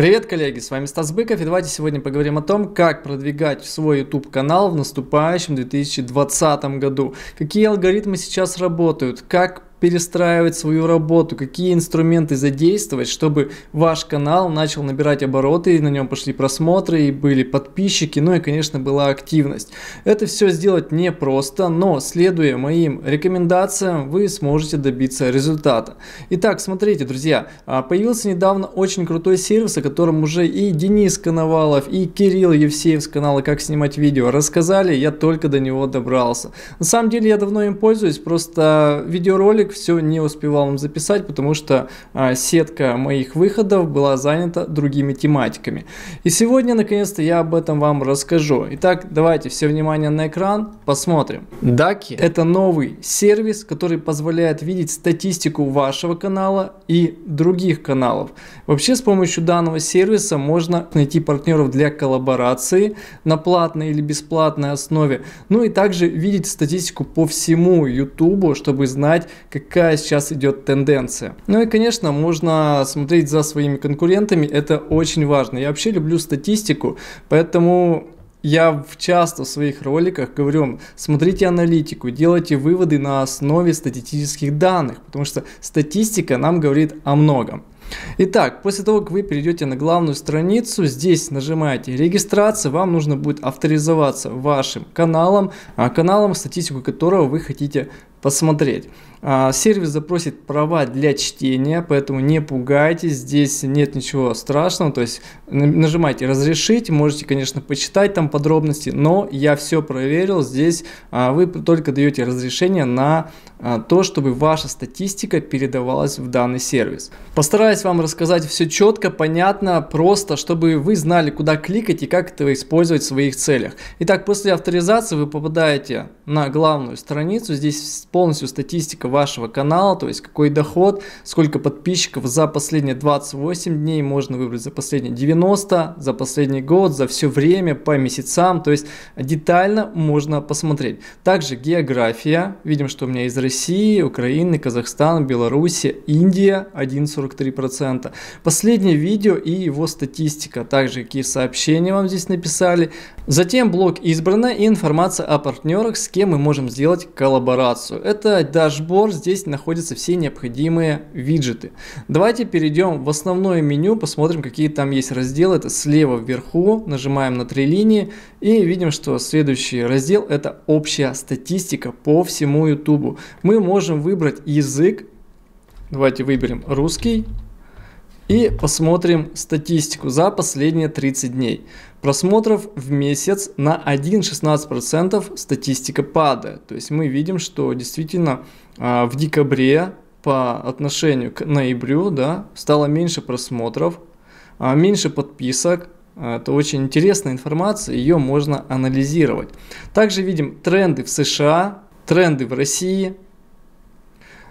Привет, коллеги, с вами Стас Быков, и давайте сегодня поговорим о том, как продвигать свой YouTube-канал в наступающем 2020 году. Какие алгоритмы сейчас работают, как перестраивать свою работу, какие инструменты задействовать, чтобы ваш канал начал набирать обороты, и на нем пошли просмотры, и были подписчики, ну и, конечно, была активность. Это все сделать непросто, но следуя моим рекомендациям, вы сможете добиться результата. Итак, смотрите, друзья, а, появился недавно очень крутой сервис, о котором уже и Денис Коновалов, и Кирилл Евсеев с канала «Как снимать видео» рассказали, я только до него добрался. На самом деле я давно им пользуюсь, просто а, видеоролик ролик все не успевал вам записать, потому что а, сетка моих выходов была занята другими тематиками. И сегодня, наконец-то, я об этом вам расскажу. Итак, давайте все внимание на экран, посмотрим. Даки – это новый сервис, который позволяет видеть статистику вашего канала и других каналов. Вообще, с помощью данного сервиса можно найти партнеров для коллаборации на платной или бесплатной основе, ну и также видеть статистику по всему YouTube, чтобы знать, как какая сейчас идет тенденция. Ну и, конечно, можно смотреть за своими конкурентами, это очень важно. Я вообще люблю статистику, поэтому я часто в своих роликах говорю, смотрите аналитику, делайте выводы на основе статистических данных, потому что статистика нам говорит о многом. Итак, после того, как вы перейдете на главную страницу, здесь нажимаете регистрация, вам нужно будет авторизоваться вашим каналом, а каналом, статистику которого вы хотите посмотреть. А, сервис запросит права для чтения, поэтому не пугайтесь, здесь нет ничего страшного, то есть нажимайте «Разрешить», можете, конечно, почитать там подробности, но я все проверил, здесь а, вы только даете разрешение на а, то, чтобы ваша статистика передавалась в данный сервис. Постараюсь вам рассказать все четко, понятно, просто, чтобы вы знали, куда кликать и как это использовать в своих целях. Итак, после авторизации вы попадаете на главную страницу, здесь полностью статистика вашего канала, то есть какой доход, сколько подписчиков за последние 28 дней можно выбрать, за последние 90, за последний год, за все время, по месяцам, то есть детально можно посмотреть. Также география, видим, что у меня из России, Украины, Казахстан, Беларуси, Индия 1,43%. Последнее видео и его статистика, также какие сообщения вам здесь написали, Затем блок избранная и информация о партнерах, с кем мы можем сделать коллаборацию. Это дашборд, здесь находятся все необходимые виджеты. Давайте перейдем в основное меню, посмотрим какие там есть разделы. Это слева вверху, нажимаем на три линии и видим, что следующий раздел это общая статистика по всему YouTube. Мы можем выбрать язык, давайте выберем русский и посмотрим статистику за последние 30 дней просмотров в месяц на 1-16% статистика падает. То есть мы видим, что действительно а, в декабре по отношению к ноябрю да, стало меньше просмотров, а, меньше подписок. А, это очень интересная информация, ее можно анализировать. Также видим тренды в США, тренды в России,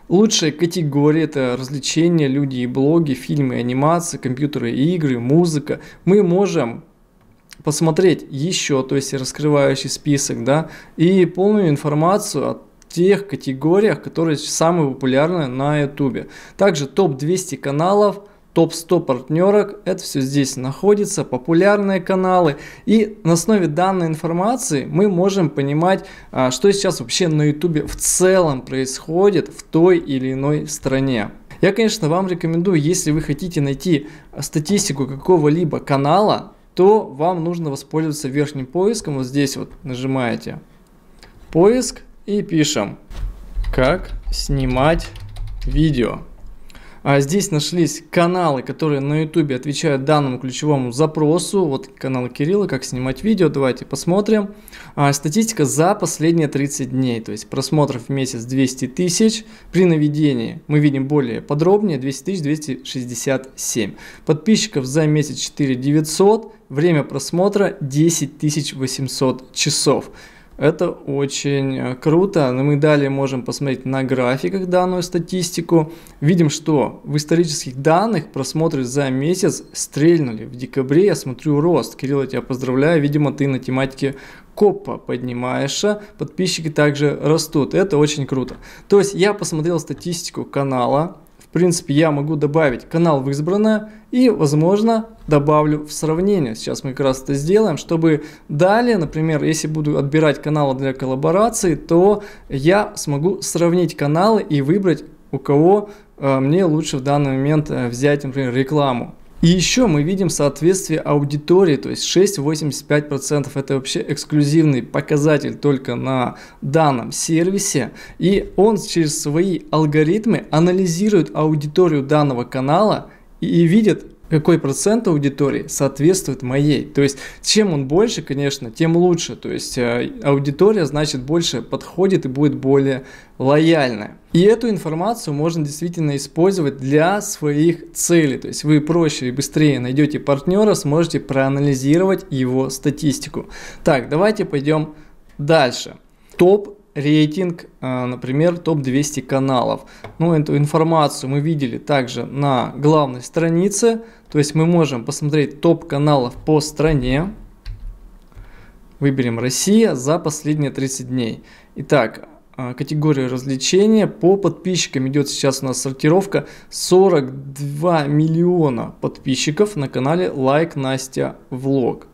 Лучшие категории – это развлечения, люди и блоги, фильмы, анимации, компьютеры, и игры, музыка. Мы можем посмотреть еще, то есть раскрывающий список, да, и полную информацию о тех категориях, которые самые популярные на YouTube. Также топ-200 каналов, топ-100 партнерок, это все здесь находится, популярные каналы. И на основе данной информации мы можем понимать, а, что сейчас вообще на YouTube в целом происходит в той или иной стране. Я, конечно, вам рекомендую, если вы хотите найти статистику какого-либо канала, то вам нужно воспользоваться верхним поиском. Вот здесь вот нажимаете поиск и пишем как снимать видео. А здесь нашлись каналы, которые на YouTube отвечают данному ключевому запросу. Вот канал Кирилла, как снимать видео. Давайте посмотрим. А, статистика за последние 30 дней. То есть просмотров в месяц 200 тысяч. При наведении мы видим более подробнее 200 тысяч 267. Подписчиков за месяц 4 900. Время просмотра 10 800 часов. Это очень э, круто. но Мы далее можем посмотреть на графиках данную статистику. Видим, что в исторических данных просмотры за месяц стрельнули. В декабре я смотрю рост. Кирилл, я тебя поздравляю. Видимо, ты на тематике копа поднимаешься, а подписчики также растут. Это очень круто. То есть я посмотрел статистику канала, принципе, я могу добавить канал в избранное и, возможно, добавлю в сравнение. Сейчас мы как раз это сделаем, чтобы далее, например, если буду отбирать каналы для коллаборации, то я смогу сравнить каналы и выбрать, у кого э, мне лучше в данный момент э, взять, например, рекламу. И еще мы видим соответствие аудитории, то есть 6,85% это вообще эксклюзивный показатель только на данном сервисе. И он через свои алгоритмы анализирует аудиторию данного канала и видит, какой процент аудитории соответствует моей. То есть, чем он больше, конечно, тем лучше. То есть, э, аудитория, значит, больше подходит и будет более лояльная. И эту информацию можно действительно использовать для своих целей. То есть вы проще и быстрее найдете партнера, сможете проанализировать его статистику. Так, давайте пойдем дальше. Топ рейтинг, э, например, топ-200 каналов. Ну, эту информацию мы видели также на главной странице, то есть мы можем посмотреть топ каналов по стране. Выберем Россия за последние 30 дней. Итак, э, категория развлечения. По подписчикам идет сейчас у нас сортировка 42 миллиона подписчиков на канале Like Настя Влог.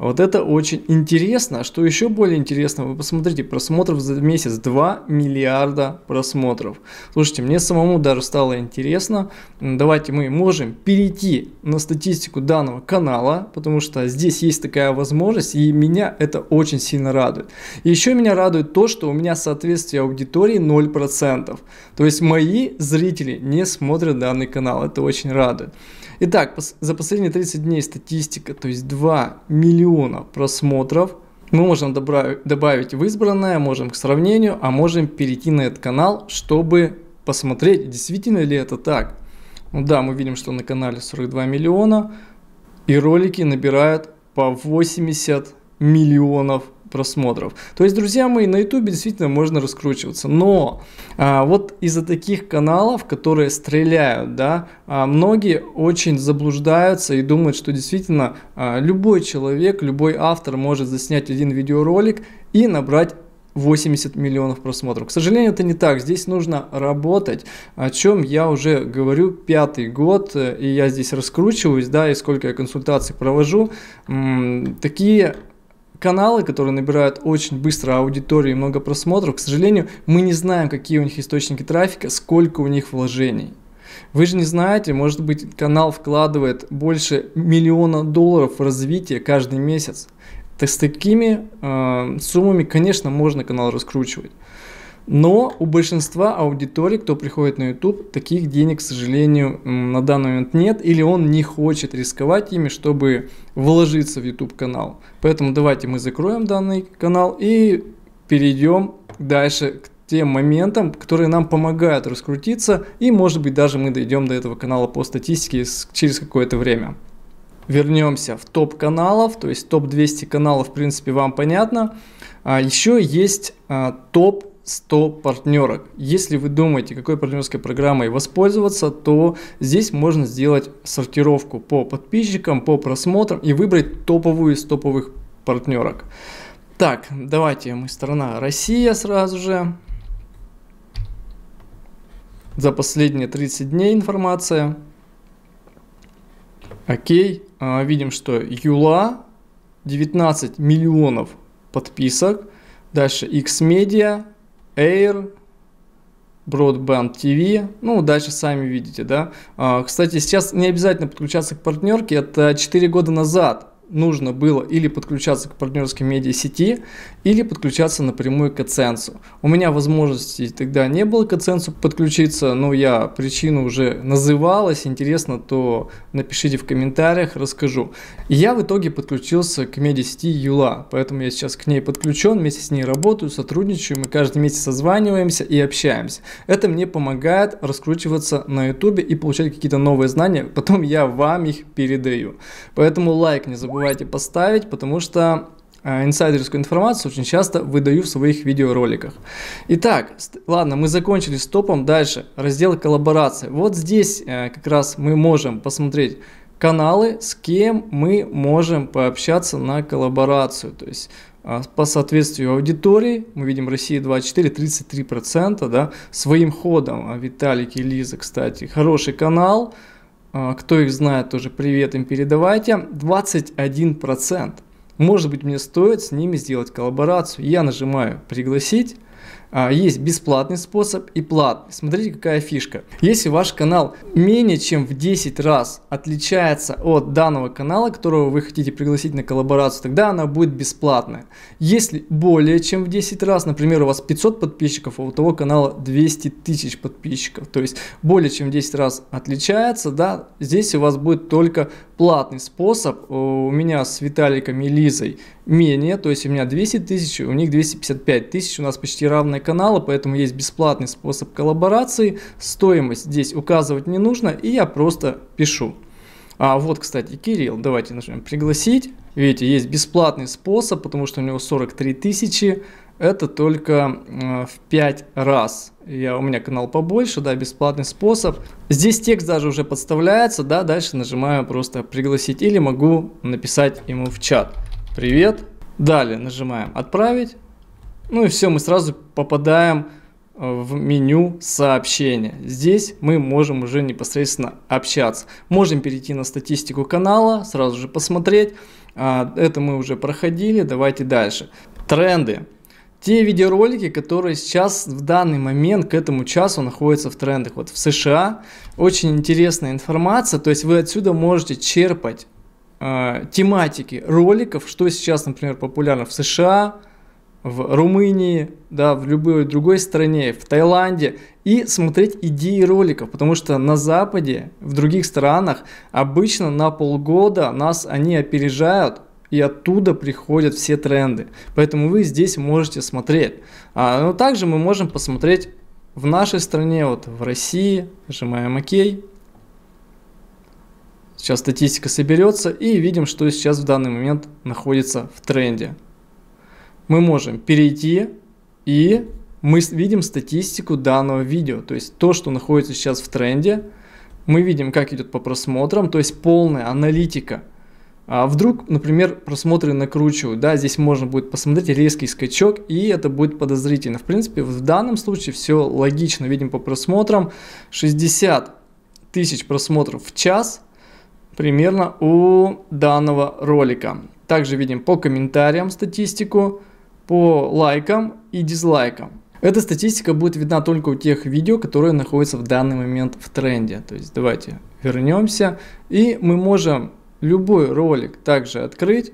Вот это очень интересно. А что еще более интересно, вы посмотрите, просмотров за месяц 2 миллиарда просмотров. Слушайте, мне самому даже стало интересно. Давайте мы можем перейти на статистику данного канала, потому что здесь есть такая возможность, и меня это очень сильно радует. еще меня радует то, что у меня соответствие аудитории 0%. То есть мои зрители не смотрят данный канал. Это очень радует. Итак, за последние 30 дней статистика, то есть 2 миллиона просмотров. Мы можем добавить в избранное, можем к сравнению, а можем перейти на этот канал, чтобы посмотреть, действительно ли это так. Ну да, мы видим, что на канале 42 миллиона, и ролики набирают по 80 миллионов просмотров. То есть, друзья мои, на YouTube действительно можно раскручиваться. Но а, вот из-за таких каналов, которые стреляют, да, а, многие очень заблуждаются и думают, что действительно а, любой человек, любой автор может заснять один видеоролик и набрать 80 миллионов просмотров. К сожалению, это не так. Здесь нужно работать, о чем я уже говорю пятый год, э, и я здесь раскручиваюсь, да, и сколько я консультаций провожу. Такие каналы, которые набирают очень быстро аудиторию и много просмотров, к сожалению, мы не знаем, какие у них источники трафика, сколько у них вложений. Вы же не знаете, может быть, канал вкладывает больше миллиона долларов в развитие каждый месяц. Так с такими э, суммами, конечно, можно канал раскручивать. Но у большинства аудиторий, кто приходит на YouTube, таких денег, к сожалению, на данный момент нет, или он не хочет рисковать ими, чтобы вложиться в YouTube канал. Поэтому давайте мы закроем данный канал и перейдем дальше к тем моментам, которые нам помогают раскрутиться, и может быть даже мы дойдем до этого канала по статистике через какое-то время вернемся в топ каналов, то есть топ 200 каналов, в принципе, вам понятно. А еще есть а, топ 100 партнерок. Если вы думаете, какой партнерской программой воспользоваться, то здесь можно сделать сортировку по подписчикам, по просмотрам и выбрать топовую из топовых партнерок. Так, давайте мы страна Россия сразу же. За последние 30 дней информация. Окей, а, видим, что Юла 19 миллионов подписок. Дальше X-Media Air, Broadband TV. Ну, дальше сами видите, да. А, кстати, сейчас не обязательно подключаться к партнерке. Это 4 года назад нужно было или подключаться к партнерской медиа-сети, или подключаться напрямую к AdSense. У меня возможности тогда не было к AdSense подключиться, но я причину уже называлась. интересно, то напишите в комментариях, расскажу. Я в итоге подключился к медиа-сети Юла, поэтому я сейчас к ней подключен, вместе с ней работаю, сотрудничаю, мы каждый месяц созваниваемся и общаемся. Это мне помогает раскручиваться на YouTube и получать какие-то новые знания, потом я вам их передаю. Поэтому лайк не забывайте забывайте поставить, потому что э, инсайдерскую информацию очень часто выдаю в своих видеороликах. Итак, ладно, мы закончили с топом. Дальше раздел коллаборации. Вот здесь э, как раз мы можем посмотреть каналы, с кем мы можем пообщаться на коллаборацию. То есть э, по соответствию аудитории, мы видим Россия 24, 33%, да, своим ходом, а Виталик и Лиза, кстати, хороший канал, а, кто их знает, тоже привет им передавайте. 21%. Может быть, мне стоит с ними сделать коллаборацию. Я нажимаю «Пригласить». А, есть бесплатный способ и платный. Смотрите, какая фишка. Если ваш канал менее чем в 10 раз отличается от данного канала, которого вы хотите пригласить на коллаборацию, тогда она будет бесплатная. Если более чем в 10 раз, например, у вас 500 подписчиков, а у того канала 200 тысяч подписчиков, то есть более чем в 10 раз отличается, да, здесь у вас будет только платный способ. У меня с Виталиком и Лизой менее, то есть у меня 200 тысяч, у них 255 тысяч, у нас почти равное главные каналы, поэтому есть бесплатный способ коллаборации. Стоимость здесь указывать не нужно, и я просто пишу. А вот, кстати, Кирилл, давайте нажмем «Пригласить». Видите, есть бесплатный способ, потому что у него 43 тысячи. Это только э, в 5 раз. Я, у меня канал побольше, да, бесплатный способ. Здесь текст даже уже подставляется, да, дальше нажимаю просто «Пригласить» или могу написать ему в чат «Привет». Далее нажимаем «Отправить». Ну и все, мы сразу попадаем э, в меню сообщения. Здесь мы можем уже непосредственно общаться. Можем перейти на статистику канала, сразу же посмотреть. А, это мы уже проходили, давайте дальше. Тренды. Те видеоролики, которые сейчас в данный момент к этому часу находятся в трендах. Вот в США очень интересная информация, то есть вы отсюда можете черпать э, тематики роликов, что сейчас, например, популярно в США, в Румынии, да, в любой другой стране, в Таиланде, и смотреть идеи роликов, потому что на Западе, в других странах, обычно на полгода нас они опережают, и оттуда приходят все тренды. Поэтому вы здесь можете смотреть. А, но также мы можем посмотреть в нашей стране, вот в России, нажимаем ОК. Сейчас статистика соберется и видим, что сейчас в данный момент находится в тренде мы можем перейти и мы видим статистику данного видео, то есть то, что находится сейчас в тренде, мы видим, как идет по просмотрам, то есть полная аналитика. А вдруг, например, просмотры накручивают, да, здесь можно будет посмотреть резкий скачок, и это будет подозрительно. В принципе, в данном случае все логично, видим по просмотрам 60 тысяч просмотров в час примерно у данного ролика. Также видим по комментариям статистику, по лайкам и дизлайкам. Эта статистика будет видна только у тех видео, которые находятся в данный момент в тренде. То есть давайте вернемся и мы можем любой ролик также открыть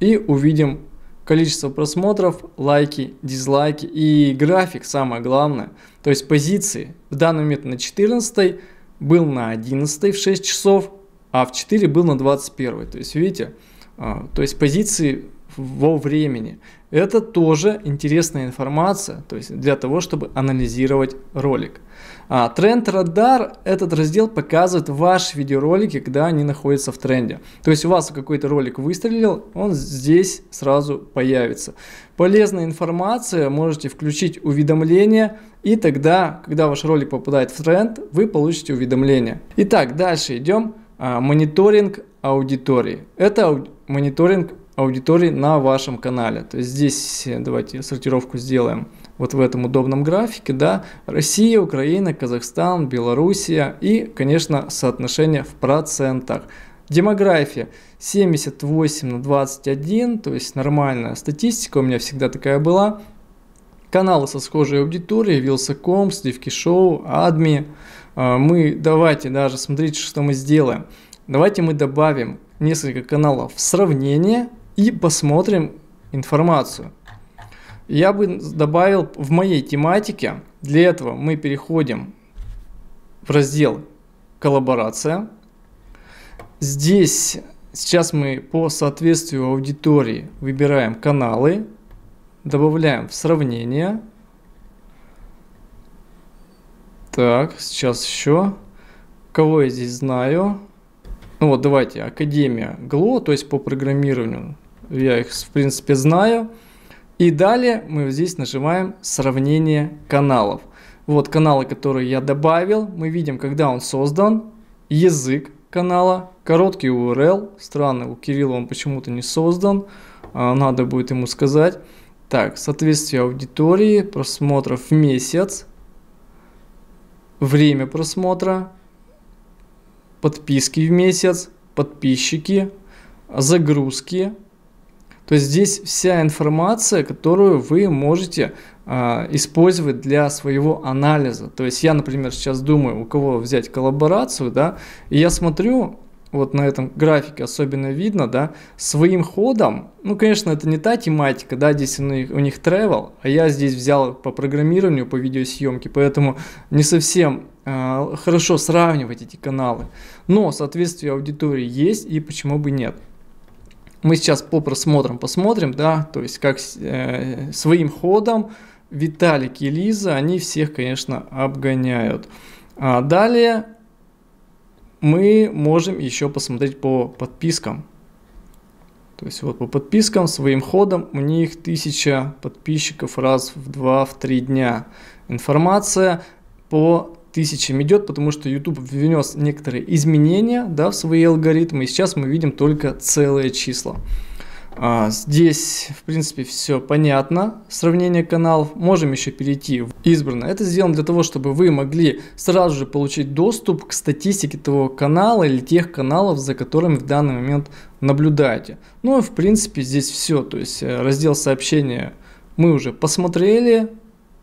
и увидим количество просмотров, лайки, дизлайки и график, самое главное. То есть позиции в данный момент на 14 был на 11 в 6 часов, а в 4 был на 21. То есть видите, а, то есть позиции во времени. Это тоже интересная информация, то есть для того, чтобы анализировать ролик. А, тренд радар, этот раздел показывает ваши видеоролики, когда они находятся в тренде. То есть у вас какой-то ролик выстрелил, он здесь сразу появится. Полезная информация, можете включить уведомления, и тогда, когда ваш ролик попадает в тренд, вы получите уведомление. Итак, дальше идем. А, мониторинг аудитории. Это ауди мониторинг аудитории на вашем канале. То есть здесь э, давайте сортировку сделаем вот в этом удобном графике, да, Россия, Украина, Казахстан, Белоруссия и, конечно, соотношение в процентах. Демография 78 на 21, то есть нормальная статистика, у меня всегда такая была. Каналы со схожей аудиторией, Вилсаком, Сливки Шоу, Адми. Э, мы давайте даже, смотрите, что мы сделаем. Давайте мы добавим несколько каналов в сравнение, и посмотрим информацию. Я бы добавил в моей тематике, для этого мы переходим в раздел «Коллаборация». Здесь сейчас мы по соответствию аудитории выбираем каналы, добавляем в сравнение. Так, сейчас еще. Кого я здесь знаю? Ну вот, давайте, Академия ГЛО, то есть по программированию я их в принципе знаю. И далее мы здесь нажимаем «Сравнение каналов». Вот каналы, которые я добавил. Мы видим, когда он создан, язык канала, короткий URL. Странно, у Кирилла он почему-то не создан. А, надо будет ему сказать. Так, соответствие аудитории, просмотров в месяц, время просмотра, подписки в месяц, подписчики, загрузки, то есть здесь вся информация, которую вы можете э, использовать для своего анализа. То есть я, например, сейчас думаю, у кого взять коллаборацию, да, и я смотрю, вот на этом графике особенно видно, да, своим ходом, ну, конечно, это не та тематика, да, здесь у них, у них travel, а я здесь взял по программированию, по видеосъемке, поэтому не совсем э, хорошо сравнивать эти каналы. Но соответствие аудитории есть, и почему бы нет мы сейчас по просмотрам посмотрим, да, то есть как э, своим ходом Виталик и Лиза, они всех, конечно, обгоняют. А далее мы можем еще посмотреть по подпискам. То есть вот по подпискам своим ходом у них 1000 подписчиков раз в 2-3 в три дня. Информация по тысячам идет, потому что YouTube внес некоторые изменения да, в свои алгоритмы, и сейчас мы видим только целые числа. А, здесь, в принципе, все понятно, сравнение каналов. Можем еще перейти в избранное. Это сделано для того, чтобы вы могли сразу же получить доступ к статистике того канала или тех каналов, за которыми в данный момент наблюдаете. Ну, в принципе, здесь все. То есть э, раздел сообщения мы уже посмотрели,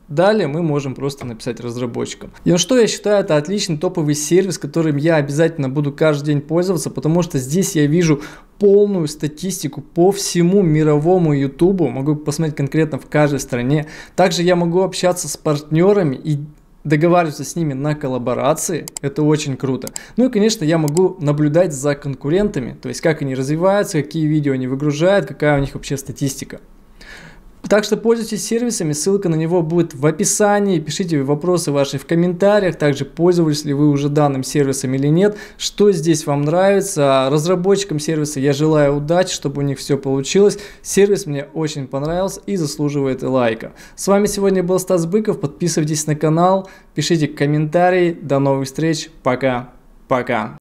Далее мы можем просто написать разработчикам. И что я считаю, это отличный топовый сервис, которым я обязательно буду каждый день пользоваться, потому что здесь я вижу полную статистику по всему мировому YouTube, могу посмотреть конкретно в каждой стране. Также я могу общаться с партнерами и договариваться с ними на коллаборации, это очень круто. Ну и, конечно, я могу наблюдать за конкурентами, то есть как они развиваются, какие видео они выгружают, какая у них вообще статистика. Так что пользуйтесь сервисами, ссылка на него будет в описании. Пишите вопросы ваши в комментариях, также пользовались ли вы уже данным сервисом или нет, что здесь вам нравится. Разработчикам сервиса я желаю удачи, чтобы у них все получилось. Сервис мне очень понравился и заслуживает лайка. С вами сегодня был Стас Быков, подписывайтесь на канал, пишите комментарии. До новых встреч, пока, пока.